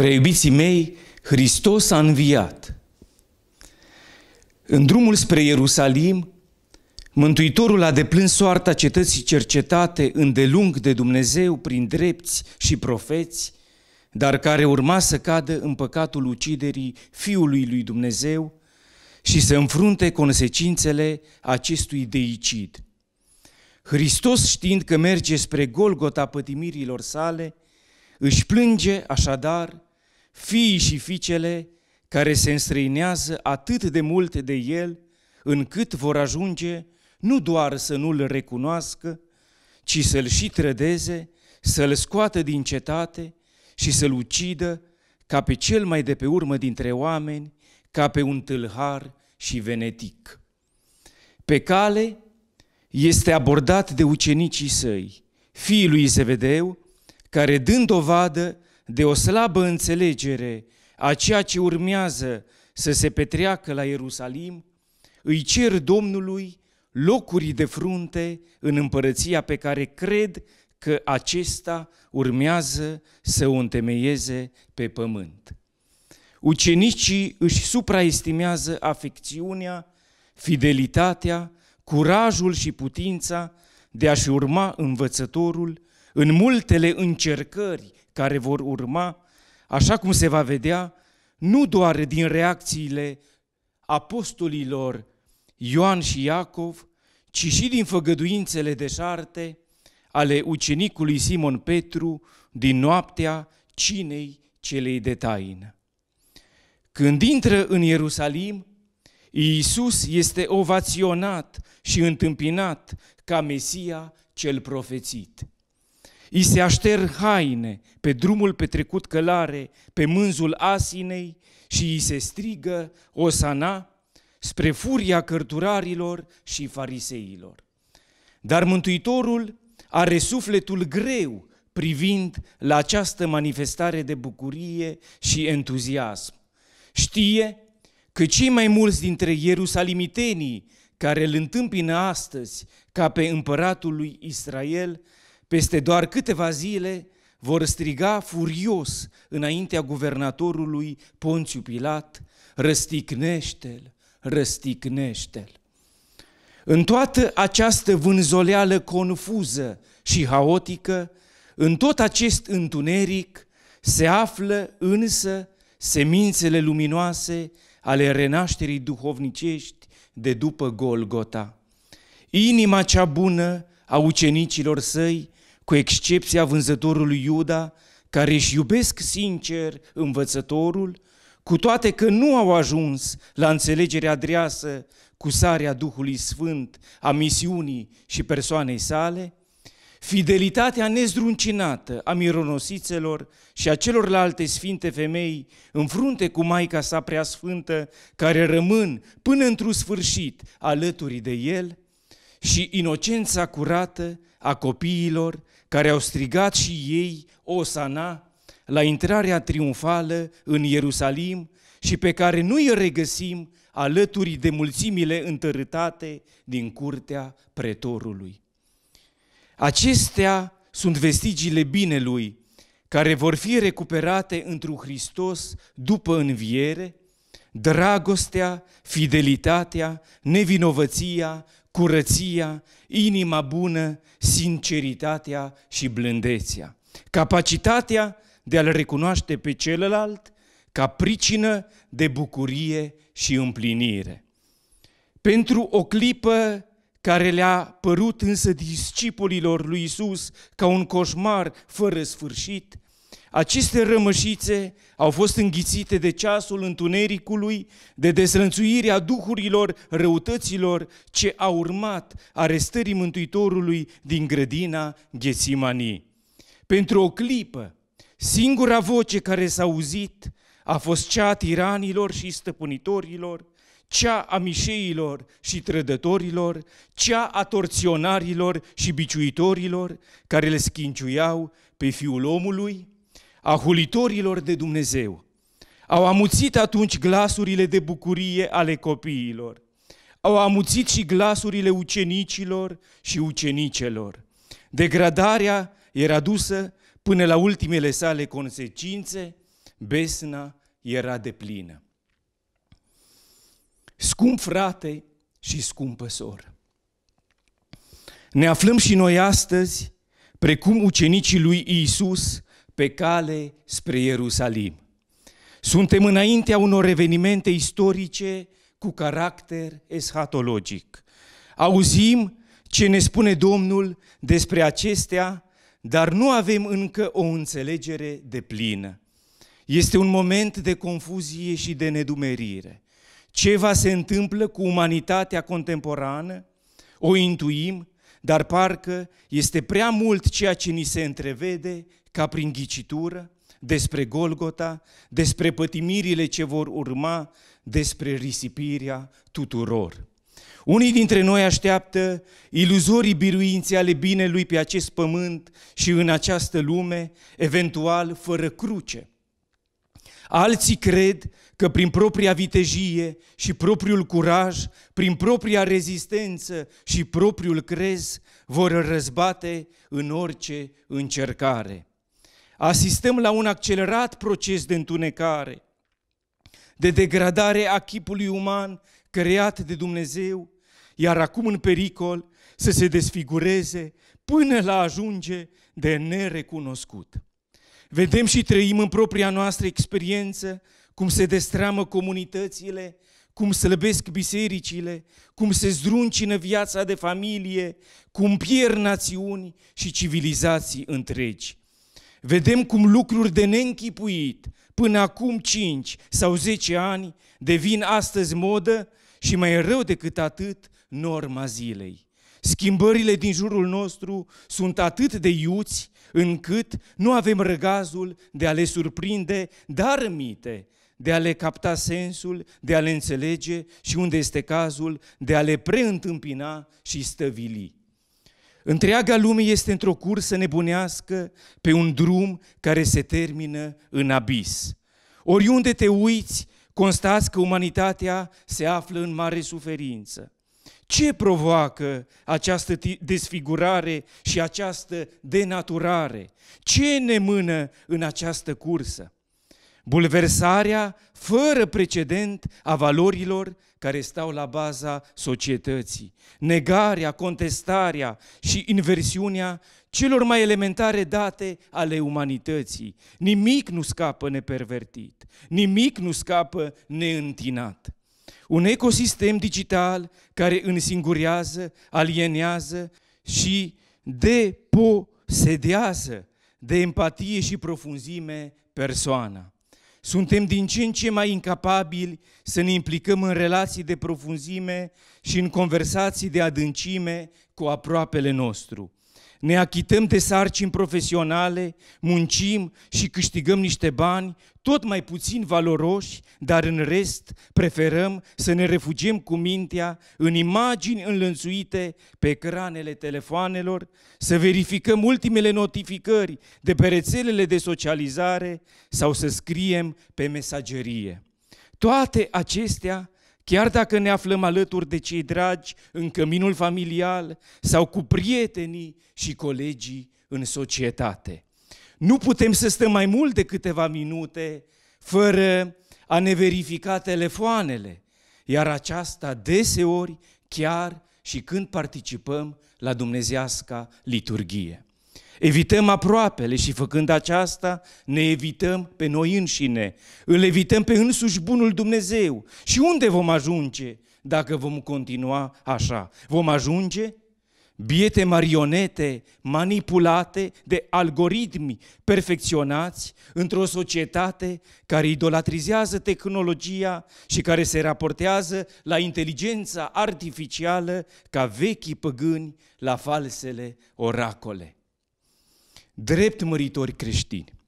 Preiubiții mei, Hristos a înviat. În drumul spre Ierusalim, Mântuitorul a deplâns soarta cetății cercetate îndelung de Dumnezeu prin drepți și profeți, dar care urma să cadă în păcatul uciderii Fiului lui Dumnezeu și să înfrunte consecințele acestui deicid. Hristos, știind că merge spre Golgota pătimirilor sale, își plânge așadar fiii și fiicele care se înstrăinează atât de mult de el, încât vor ajunge nu doar să nu-l recunoască, ci să-l și trădeze, să-l scoată din cetate și să-l ucidă ca pe cel mai de pe urmă dintre oameni, ca pe un tâlhar și venetic. Pe cale este abordat de ucenicii săi, fiii lui Zevedeu, care dând dovadă de o slabă înțelegere a ceea ce urmează să se petreacă la Ierusalim, îi cer Domnului locuri de frunte în împărăția pe care cred că acesta urmează să o întemeieze pe pământ. Ucenicii își supraestimează afecțiunea, fidelitatea, curajul și putința de a-și urma învățătorul în multele încercări care vor urma, așa cum se va vedea, nu doar din reacțiile apostolilor Ioan și Iacov, ci și din făgăduințele deșarte ale ucenicului Simon Petru din noaptea cinei celei de taină. Când intră în Ierusalim, Iisus este ovaționat și întâmpinat ca Mesia cel profețit. Îi se așter haine pe drumul petrecut călare, pe mânzul asinei și îi se strigă Osana spre furia cărturarilor și fariseilor. Dar Mântuitorul are sufletul greu privind la această manifestare de bucurie și entuziasm. Știe că cei mai mulți dintre ierusalimitenii care îl întâmpină astăzi ca pe împăratul lui Israel peste doar câteva zile vor striga furios înaintea guvernatorului Ponțiu Pilat, răsticnește-l, răsticnește-l. În toată această vânzoleală confuză și haotică, în tot acest întuneric, se află însă semințele luminoase ale renașterii duhovnicești de după Golgota. Inima cea bună a ucenicilor săi cu excepția vânzătorului Iuda, care își iubesc sincer învățătorul, cu toate că nu au ajuns la înțelegerea dreasă cu sarea Duhului Sfânt a misiunii și persoanei sale, fidelitatea nezdruncinată a mironosițelor și a celorlalte sfinte femei în frunte cu Maica sa preasfântă, care rămân până într-un sfârșit alături de el, și inocența curată a copiilor care au strigat și ei, Osana, la intrarea triumfală în Ierusalim și pe care nu îi regăsim alături de mulțimile întărâtate din curtea pretorului. Acestea sunt vestigiile binelui, care vor fi recuperate întru Hristos după înviere, dragostea, fidelitatea, nevinovăția, curăția, inima bună, sinceritatea și blândețea. Capacitatea de a-l recunoaște pe celălalt ca pricină de bucurie și împlinire. Pentru o clipă care le-a părut însă discipolilor lui Isus ca un coșmar fără sfârșit, aceste rămășițe au fost înghițite de ceasul întunericului, de dezlănțuirea duhurilor răutăților ce a urmat arestării Mântuitorului din grădina Ghețimanii. Pentru o clipă, singura voce care s-a auzit a fost cea a tiranilor și stăpânitorilor, cea a mișeilor și trădătorilor, cea a torționarilor și biciuitorilor, care le schinciuiau pe fiul omului, a hulitorilor de Dumnezeu. Au amuțit atunci glasurile de bucurie ale copiilor. Au amuțit și glasurile ucenicilor și ucenicelor. Degradarea era dusă până la ultimele sale consecințe, besna era de plină. Scump frate și scumpă soră, ne aflăm și noi astăzi, precum ucenicii lui Iisus, pe cale spre Ierusalim. Suntem înaintea unor evenimente istorice cu caracter eschatologic. Auzim ce ne spune Domnul despre acestea, dar nu avem încă o înțelegere de plină. Este un moment de confuzie și de nedumerire. Ce va se întâmplă cu umanitatea contemporană, o intuim, dar parcă este prea mult ceea ce ni se întrevede ca prin ghicitură, despre Golgota, despre pătimirile ce vor urma, despre risipirea tuturor. Unii dintre noi așteaptă iluzorii biruințe ale binelui pe acest pământ și în această lume, eventual fără cruce. Alții cred că prin propria vitejie și propriul curaj, prin propria rezistență și propriul crez, vor răzbate în orice încercare. Asistăm la un accelerat proces de întunecare, de degradare a chipului uman creat de Dumnezeu, iar acum în pericol să se desfigureze până la ajunge de nerecunoscut. Vedem și trăim în propria noastră experiență cum se destramă comunitățile, cum slăbesc bisericile, cum se zdruncină viața de familie, cum pierd națiuni și civilizații întregi vedem cum lucruri de neînchipuit, până acum 5 sau 10 ani, devin astăzi modă și mai rău decât atât, norma zilei. Schimbările din jurul nostru sunt atât de iuți încât nu avem răgazul de a le surprinde, dar mite, de a le capta sensul, de a le înțelege și unde este cazul, de a le preîntâmpina și stăvili. Întreaga lume este într-o cursă nebunească pe un drum care se termină în abis. Oriunde te uiți, constați că umanitatea se află în mare suferință. Ce provoacă această desfigurare și această denaturare? Ce ne mână în această cursă? bulversarea fără precedent a valorilor care stau la baza societății, negarea, contestarea și inversiunea celor mai elementare date ale umanității. Nimic nu scapă nepervertit, nimic nu scapă neîntinat. Un ecosistem digital care însingurează, alienează și deposedează de empatie și profunzime persoana suntem din ce în ce mai incapabili să ne implicăm în relații de profunzime și în conversații de adâncime cu aproapele nostru ne achităm de sarcini profesionale, muncim și câștigăm niște bani, tot mai puțin valoroși, dar în rest preferăm să ne refugiem cu mintea în imagini înlănțuite pe ecranele telefoanelor, să verificăm ultimele notificări de pe rețelele de socializare sau să scriem pe mesagerie. Toate acestea Chiar dacă ne aflăm alături de cei dragi în căminul familial sau cu prietenii și colegii în societate. Nu putem să stăm mai mult de câteva minute fără a ne verifica telefoanele, iar aceasta deseori chiar și când participăm la dumnezeasca liturghie. Evităm aproapele și făcând aceasta ne evităm pe noi înșine, îl evităm pe însuși bunul Dumnezeu. Și unde vom ajunge dacă vom continua așa? Vom ajunge biete marionete manipulate de algoritmi perfecționați într-o societate care idolatrizează tehnologia și care se raportează la inteligența artificială ca vechii păgâni la falsele oracole drept măritori creștini.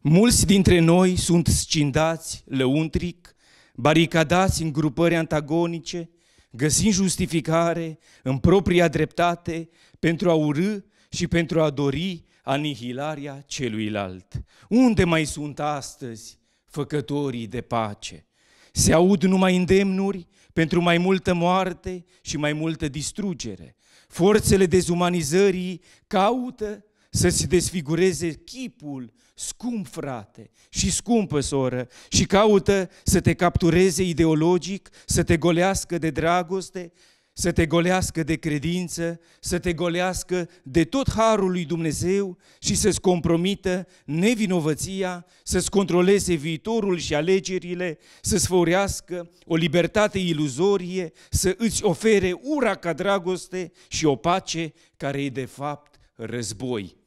Mulți dintre noi sunt scindați lăuntric, baricadați în grupări antagonice, găsind justificare în propria dreptate pentru a urâ și pentru a dori anihilarea celuilalt. Unde mai sunt astăzi făcătorii de pace? Se aud numai îndemnuri pentru mai multă moarte și mai multă distrugere. Forțele dezumanizării caută să-ți desfigureze chipul scump frate și scumpă soră și caută să te captureze ideologic, să te golească de dragoste, să te golească de credință, să te golească de tot harul lui Dumnezeu și să-ți compromită nevinovăția, să-ți controleze viitorul și alegerile, să-ți făurească o libertate iluzorie, să îți ofere ura ca dragoste și o pace care e de fapt război.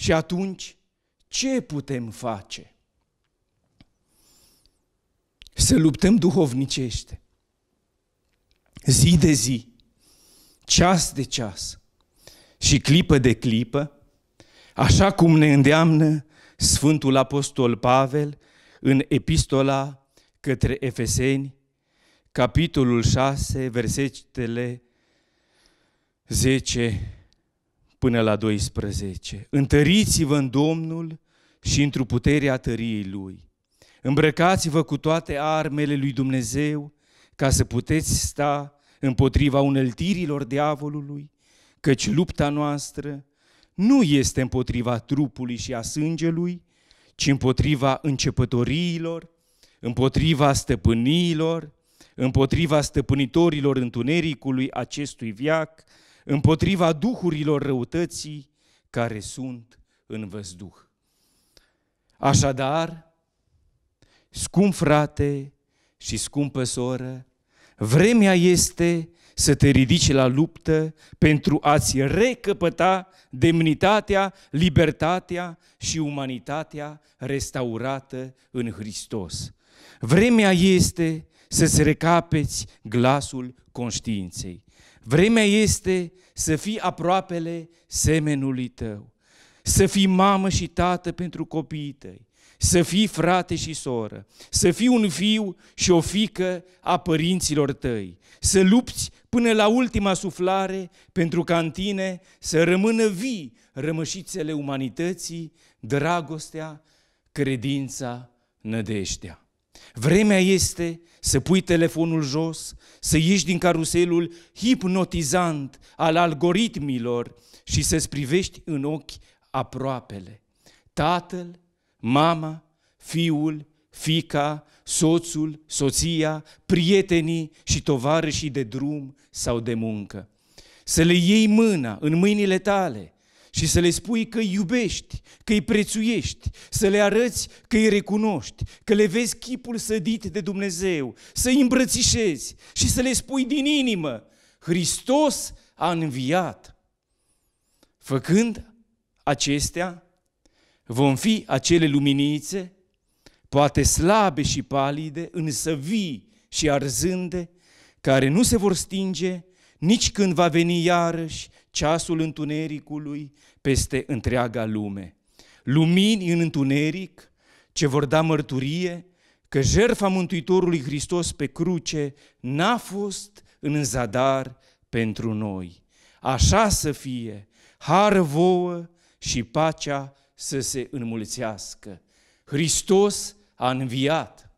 Și atunci, ce putem face? Să luptăm duhovnicește, zi de zi, ceas de ceas și clipă de clipă, așa cum ne îndeamnă Sfântul Apostol Pavel în epistola către Efeseni, capitolul 6, versetele 10 până la 12. Întăriți-vă în Domnul și într-o puterea tăriei Lui. Îmbrăcați-vă cu toate armele lui Dumnezeu ca să puteți sta împotriva uneltirilor diavolului, căci lupta noastră nu este împotriva trupului și a sângelui, ci împotriva începătoriilor, împotriva stăpâniilor, împotriva stăpânitorilor întunericului acestui viac, împotriva duhurilor răutății care sunt în văzduh. Așadar, scump frate și scumpă soră, vremea este să te ridici la luptă pentru a-ți recăpăta demnitatea, libertatea și umanitatea restaurată în Hristos. Vremea este să-ți recapeți glasul conștiinței. Vremea este să fii aproapele semenului tău, să fii mamă și tată pentru copiii tăi, să fii frate și soră, să fii un fiu și o fică a părinților tăi, să lupți până la ultima suflare pentru ca în tine să rămână vii rămășițele umanității, dragostea, credința, nădejdea. Vremea este să pui telefonul jos, să ieși din caruselul hipnotizant al algoritmilor și să-ți privești în ochi aproapele. Tatăl, mama, fiul, fica, soțul, soția, prietenii și tovarășii de drum sau de muncă. Să le iei mâna în mâinile tale și să le spui că îi iubești, că îi prețuiești, să le arăți că îi recunoști, că le vezi chipul sădit de Dumnezeu, să îi îmbrățișezi și să le spui din inimă, Hristos a înviat. Făcând acestea, vom fi acele luminițe, poate slabe și palide, însă vii și arzânde, care nu se vor stinge nici când va veni iarăși ceasul întunericului peste întreaga lume. Lumini în întuneric ce vor da mărturie că jertfa Mântuitorului Hristos pe cruce n-a fost în zadar pentru noi. Așa să fie, har vouă și pacea să se înmulțească. Hristos a înviat!